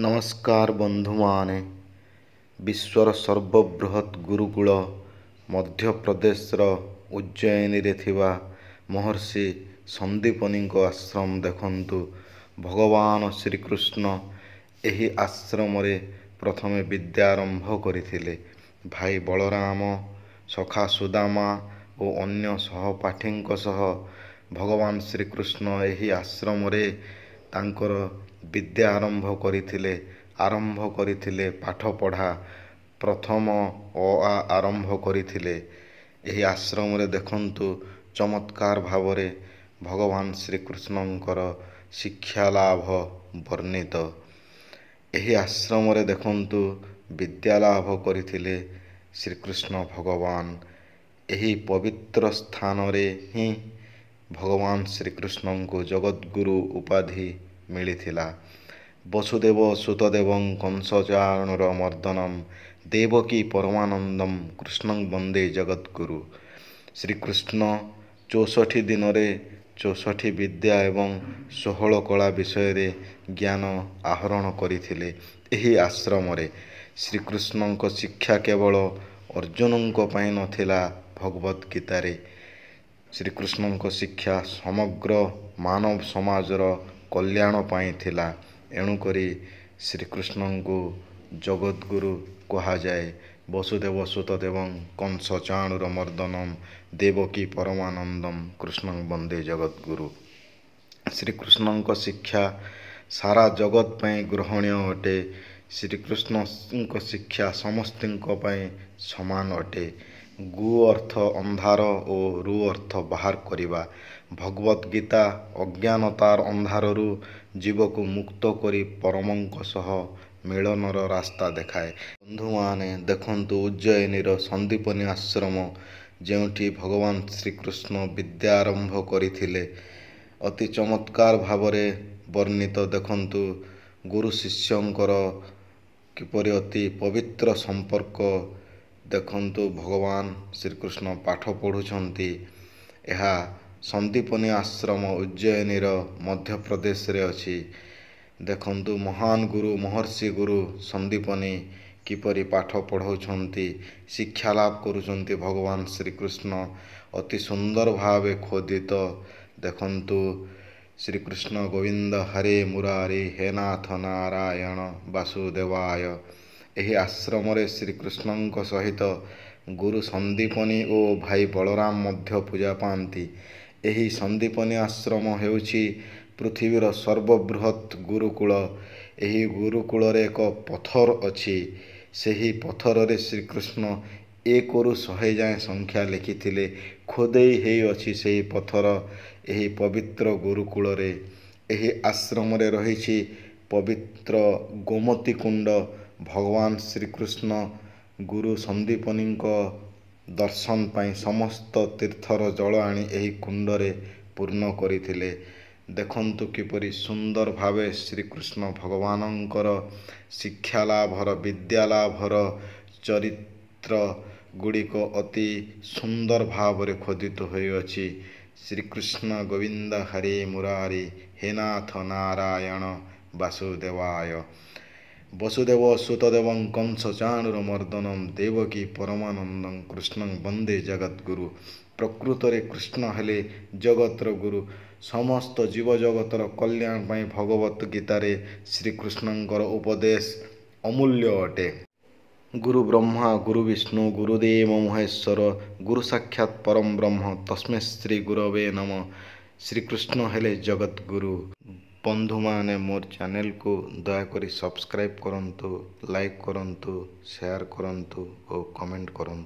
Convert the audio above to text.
ନମସ୍କାର ବନ୍ଧୁମାନେ ବିଶ୍ୱର ସର୍ବବୃହତ ଗୁରୁକୁଳ ମଧ୍ୟପ୍ରଦେଶର ଉଜ୍ଜୟିନୀରେ ଥିବା ମହର୍ଷି ସନ୍ଦୀପନୀଙ୍କ ଆଶ୍ରମ ଦେଖନ୍ତୁ ଭଗବାନ ଶ୍ରୀକୃଷ୍ଣ ଏହି ଆଶ୍ରମରେ ପ୍ରଥମେ ବିଦ୍ୟା ଆରମ୍ଭ କରିଥିଲେ ଭାଇ ବଳରାମ ସଖା ସୁଦାମା ଓ ଅନ୍ୟ ସହପାଠୀଙ୍କ ସହ ଭଗବାନ ଶ୍ରୀକୃଷ୍ଣ ଏହି ଆଶ୍ରମରେ ତାଙ୍କର ବିଦ୍ୟା ଆରମ୍ଭ କରିଥିଲେ ଆରମ୍ଭ କରିଥିଲେ ପାଠପଢ଼ା ପ୍ରଥମ ଅ ଆ ଆରମ୍ଭ କରିଥିଲେ ଏହି ଆଶ୍ରମରେ ଦେଖନ୍ତୁ ଚମତ୍କାର ଭାବରେ ଭଗବାନ ଶ୍ରୀକୃଷ୍ଣଙ୍କର ଶିକ୍ଷା ଲାଭ ବର୍ଣ୍ଣିତ ଏହି ଆଶ୍ରମରେ ଦେଖନ୍ତୁ ବିଦ୍ୟା ଲାଭ କରିଥିଲେ ଶ୍ରୀକୃଷ୍ଣ ଭଗବାନ ଏହି ପବିତ୍ର ସ୍ଥାନରେ ହିଁ ଭଗବାନ ଶ୍ରୀକୃଷ୍ଣଙ୍କୁ ଜଗଦ୍ଗୁରୁ ଉପାଧି ମିଳିଥିଲା ବସୁଦେବ ସୁତଦେବଂ କଂସଚାରଣର ମର୍ଦ୍ଦନମ୍ ଦେବକି ପରମାନନ୍ଦମ୍ କୃଷ୍ଣଂ ବନ୍ଦେ ଜଗଦ୍ଗୁରୁ ଶ୍ରୀକୃଷ୍ଣ ଚଉଷଠି ଦିନରେ ଚଉଷଠି ବିଦ୍ୟା ଏବଂ ଷୋହଳ କଳା ବିଷୟରେ ଜ୍ଞାନ ଆହରଣ କରିଥିଲେ ଏହି ଆଶ୍ରମରେ ଶ୍ରୀକୃଷ୍ଣଙ୍କ ଶିକ୍ଷା କେବଳ ଅର୍ଜୁନଙ୍କ ପାଇଁ ନଥିଲା ଭଗବତ ଗୀତାରେ ଶ୍ରୀକୃଷ୍ଣଙ୍କ ଶିକ୍ଷା ସମଗ୍ର ମାନବ ସମାଜର କଲ୍ୟାଣ ପାଇଁ ଥିଲା ଏଣୁକରି ଶ୍ରୀକୃଷ୍ଣଙ୍କୁ ଜଗଦ୍ଗୁରୁ କୁହାଯାଏ ବସୁଦେବ ସୁତଦେବଂ କଂସ ଚାଣୁର ମର୍ଦ୍ଦନମ୍ ଦେବକୀ ପରମାନନ୍ଦମ୍ କୃଷ୍ଣ ବନ୍ଦେ ଜଗଦ୍ଗୁରୁ ଶ୍ରୀକୃଷ୍ଣଙ୍କ ଶିକ୍ଷା ସାରା ଜଗତ ପାଇଁ ଗ୍ରହଣୀୟ ଅଟେ ଶ୍ରୀକୃଷ୍ଣଙ୍କ ଶିକ୍ଷା ସମସ୍ତଙ୍କ ପାଇଁ ସମାନ ଅଟେ ଗୁ ଅର୍ଥ ଅନ୍ଧାର ଓ ରୁ ଅର୍ଥ ବାହାର କରିବା ଭଗବତ ଗୀତା ଅଜ୍ଞାନତାର ଅନ୍ଧାରରୁ ଜୀବକୁ ମୁକ୍ତ କରି ପରମଙ୍କ ସହ ମିଳନର ରାସ୍ତା ଦେଖାଏ ବନ୍ଧୁମାନେ ଦେଖନ୍ତୁ ଉଜ୍ଜୟିନୀର ସନ୍ଦୀପନୀ ଆଶ୍ରମ ଯେଉଁଠି ଭଗବାନ ଶ୍ରୀକୃଷ୍ଣ ବିଦ୍ୟା ଆରମ୍ଭ କରିଥିଲେ ଅତି ଚମତ୍କାର ଭାବରେ ବର୍ଣ୍ଣିତ ଦେଖନ୍ତୁ ଗୁରୁ ଶିଷ୍ୟଙ୍କର କିପରି ଅତି ପବିତ୍ର ସମ୍ପର୍କ ଦେଖନ୍ତୁ ଭଗବାନ ଶ୍ରୀକୃଷ୍ଣ ପାଠ ପଢ଼ୁଛନ୍ତି ଏହା ସନ୍ଦୀପନୀ ଆଶ୍ରମ ଉଜ୍ଜୟିନୀର ମଧ୍ୟପ୍ରଦେଶରେ ଅଛି ଦେଖନ୍ତୁ ମହାନ ଗୁରୁ ମହର୍ଷି ଗୁରୁ ସନ୍ଦୀପନୀ କିପରି ପାଠ ପଢ଼ାଉଛନ୍ତି ଶିକ୍ଷା ଲାଭ କରୁଛନ୍ତି ଭଗବାନ ଶ୍ରୀକୃଷ୍ଣ ଅତି ସୁନ୍ଦର ଭାବେ ଖୋଦିତ ଦେଖନ୍ତୁ ଶ୍ରୀକୃଷ୍ଣ ଗୋବିନ୍ଦ ହରେ ମୁରାରୀ ହେନାଥ ନାରାୟଣ ବାସୁଦେବାୟ ଏହି ଆଶ୍ରମରେ ଶ୍ରୀକୃଷ୍ଣଙ୍କ ସହିତ ଗୁରୁ ସନ୍ଦୀପନୀ ଓ ଭାଇ ବଳରାମ ମଧ୍ୟ ପୂଜା ପାଆନ୍ତି ଏହି ସନ୍ଦୀପନୀ ଆଶ୍ରମ ହେଉଛି ପୃଥିବୀର ସର୍ବବୃହତ ଗୁରୁକୂଳ ଏହି ଗୁରୁକୂଳରେ ଏକ ପଥର ଅଛି ସେହି ପଥରରେ ଶ୍ରୀକୃଷ୍ଣ ଏକରୁ ଶହେ ଯାଏଁ ସଂଖ୍ୟା ଲେଖିଥିଲେ ଖୋଦେଇ ହେଇଅଛି ସେହି ପଥର ଏହି ପବିତ୍ର ଗୁରୁକୂଳରେ ଏହି ଆଶ୍ରମରେ ରହିଛି ପବିତ୍ର ଗୋମତୀ କୁଣ୍ଡ ଭଗବାନ ଶ୍ରୀକୃଷ୍ଣ ଗୁରୁ ସନ୍ଦୀପନୀଙ୍କ ଦର୍ଶନ ପାଇଁ ସମସ୍ତ ତୀର୍ଥର ଜଳ ଆଣି ଏହି କୁଣ୍ଡରେ ପୂର୍ଣ୍ଣ କରିଥିଲେ ଦେଖନ୍ତୁ କିପରି ସୁନ୍ଦର ଭାବେ ଶ୍ରୀକୃଷ୍ଣ ଭଗବାନଙ୍କର ଶିକ୍ଷା ଲାଭର ବିଦ୍ୟା ଲାଭର ଚରିତ୍ର ଗୁଡ଼ିକ ଅତି ସୁନ୍ଦର ଭାବରେ ଖୋଦିତ ହୋଇଅଛି ଶ୍ରୀକୃଷ୍ଣ ଗୋବିନ୍ଦ ହରି ମୁରାରୀ ହେନାଥ ନାରାୟଣ ବାସୁଦେବାୟ ବସୁଦେବ ସୁତଦେବଂ କଂସ ଚାଣୁର ମର୍ଦ୍ଦନ ଦେବକୀ ପରମାନନ୍ଦଂ କୃଷ୍ଣ ବନ୍ଦେ ଜଗଦ୍ଗୁରୁ ପ୍ରକୃତରେ କୃଷ୍ଣ ହେଲେ ଜଗତର ଗୁରୁ ସମସ୍ତ ଜୀବଜଗତର କଲ୍ୟାଣ ପାଇଁ ଭଗବତ ଗୀତାରେ ଶ୍ରୀକୃଷ୍ଣଙ୍କର ଉପଦେଶ ଅମୂଲ୍ୟ ଅଟେ ଗୁରୁ ବ୍ରହ୍ମା ଗୁରୁ ବିଷ୍ଣୁ ଗୁରୁଦେବ ମହେଶ୍ୱର ଗୁରୁ ସାକ୍ଷାତ ପରମ ବ୍ରହ୍ମ ତସ୍ମେ ଶ୍ରୀ ଗୁରବେ ନମ ଶ୍ରୀକୃଷ୍ଣ ହେଲେ ଜଗଦ୍ଗୁରୁ ବନ୍ଧୁମାନେ ମୋର ଚ୍ୟାନେଲ୍କୁ ଦୟାକରି ସବସ୍କ୍ରାଇବ୍ କରନ୍ତୁ ଲାଇକ୍ କରନ୍ତୁ ସେୟାର୍ କରନ୍ତୁ ଓ କମେଣ୍ଟ କରନ୍ତୁ